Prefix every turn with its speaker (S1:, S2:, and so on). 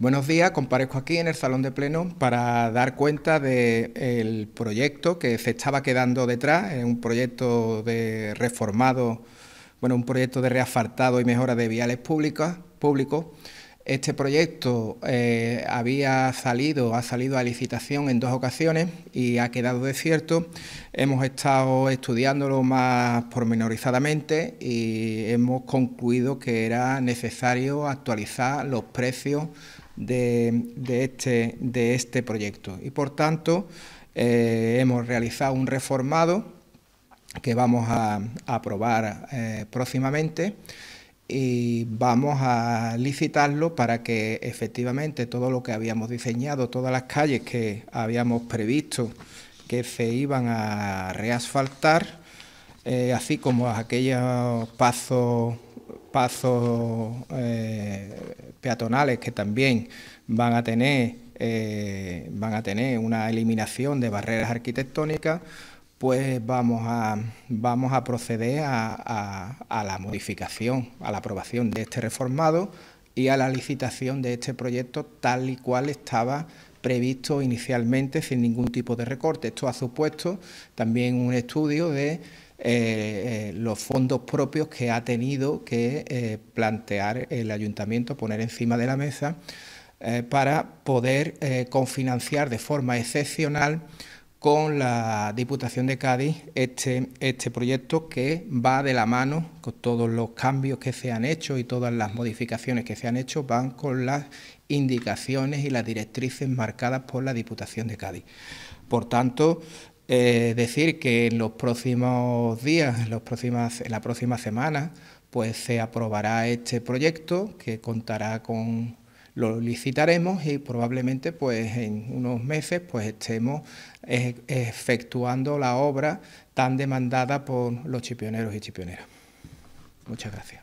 S1: Buenos días, comparezco aquí en el Salón de Pleno para dar cuenta del proyecto que se estaba quedando detrás, un proyecto de reformado, bueno, un proyecto de reafartado y mejora de viales públicos. Este proyecto eh, había salido, ha salido a licitación en dos ocasiones y ha quedado desierto. Hemos estado estudiándolo más pormenorizadamente y hemos concluido que era necesario actualizar los precios de, este, de este, proyecto. Y por tanto, eh, hemos realizado un reformado que vamos a, aprobar eh, próximamente y vamos a licitarlo para que efectivamente todo lo que habíamos diseñado, todas las calles que habíamos previsto que se iban a reasfaltar, eh, así como aquellos pasos pasos eh, peatonales que también van a tener eh, van a tener una eliminación de barreras arquitectónicas, pues vamos a, vamos a proceder a, a, la modificación, a la aprobación de este reformado y a la licitación de este proyecto tal y cual estaba previsto inicialmente sin ningún tipo de recorte. Esto ha supuesto también un estudio de eh, eh, los fondos propios que ha tenido que eh, plantear el ayuntamiento, poner encima de la mesa, para poder confinanciar de forma excepcional con la Diputación de Cádiz este, este proyecto que va de la mano con todos los cambios que se han hecho y todas las modificaciones que se han hecho van con las indicaciones y las directrices marcadas por la Diputación de Cádiz. Por tanto, eh, decir que en los próximos días, en, los próximas, en la próxima semana, pues se aprobará este proyecto que contará con lo licitaremos y probablemente pues en unos meses pues estemos efectuando la obra tan demandada por los chipioneros y chipioneras. Muchas gracias.